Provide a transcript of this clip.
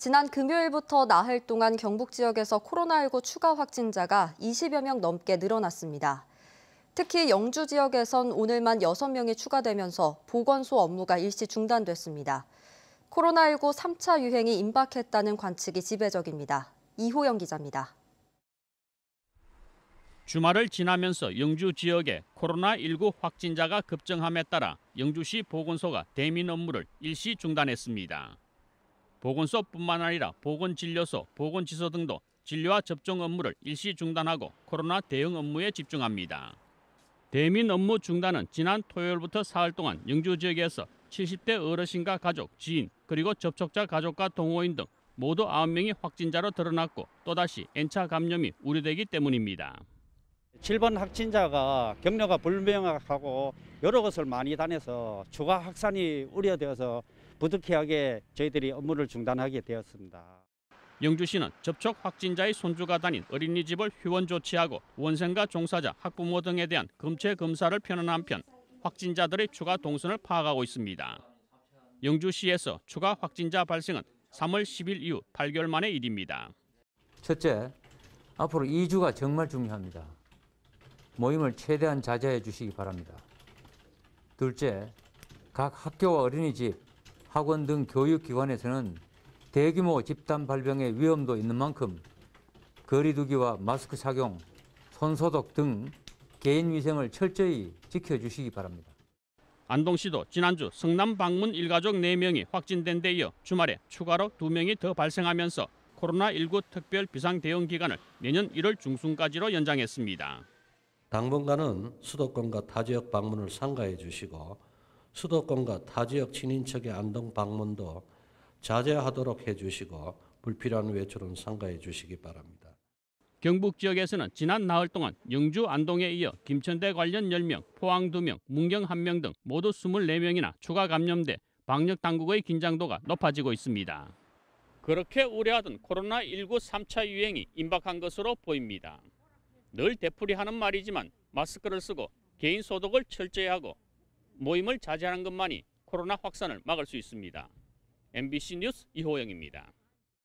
지난 금요일부터 나흘 동안 경북 지역에서 코로나19 추가 확진자가 20여 명 넘게 늘어났습니다. 특히 영주 지역에선 오늘만 6명이 추가되면서 보건소 업무가 일시 중단됐습니다. 코로나19 3차 유행이 임박했다는 관측이 지배적입니다. 이호영 기자입니다. 주말을 지나면서 영주 지역에 코로나19 확진자가 급증함에 따라 영주시 보건소가 대민 업무를 일시 중단했습니다. 보건소뿐만 아니라 보건진료소, 보건지소 등도 진료와 접종 업무를 일시 중단하고 코로나 대응 업무에 집중합니다. 대민 업무 중단은 지난 토요일부터 사흘 동안 영주 지역에서 70대 어르신과 가족, 지인, 그리고 접촉자 가족과 동호인 등 모두 9명이 확진자로 드러났고 또다시 N차 감염이 우려되기 때문입니다. 7번 확진자가 격려가 불명확하고 여러 곳을 많이 다녀서 추가 확산이 우려되어서 부득이하게 저희들이 업무를 중단하게 되었습니다. 영주시는 접촉 확진자의 손주가 다닌 어린이집을 휴원 조치하고 원생과 종사자, 학부모 등에 대한 검체 검사를 펴는 한편 확진자들의 추가 동선을 파악하고 있습니다. 영주시에서 추가 확진자 발생은 3월 10일 이후 8개월 만의 일입니다. 첫째, 앞으로 2주가 정말 중요합니다. 모임을 최대한 자제해 주시기 바랍니다. 둘째, 각 학교와 어린이집, 학원 등 교육기관에서는 대규모 집단 발병의 위험도 있는 만큼 거리두기와 마스크 착용, 손소독 등 개인 위생을 철저히 지켜주시기 바랍니다. 안동 씨도 지난주 성남 방문 일가족 4명이 확진된 데 이어 주말에 추가로 2명이 더 발생하면서 코로나19 특별 비상 대응 기간을 내년 1월 중순까지로 연장했습니다. 당분간은 수도권과 타 지역 방문을 삼가해 주시고 수도권과 타 지역 친인척의 안동 방문도 자제하도록 해주시고 불필요한 외출은 삼가해 주시기 바랍니다. 경북 지역에서는 지난 나흘 동안 영주 안동에 이어 김천대 관련 10명, 포항 2명, 문경 1명 등 모두 24명이나 추가 감염돼 방역 당국의 긴장도가 높아지고 있습니다. 그렇게 우려하던 코로나19 3차 유행이 임박한 것으로 보입니다. 늘 되풀이하는 말이지만 마스크를 쓰고 개인 소독을 철저히 하고 모임을 자제하는 것만이 코로나 확산을 막을 수 있습니다. MBC 뉴스 이호영입니다.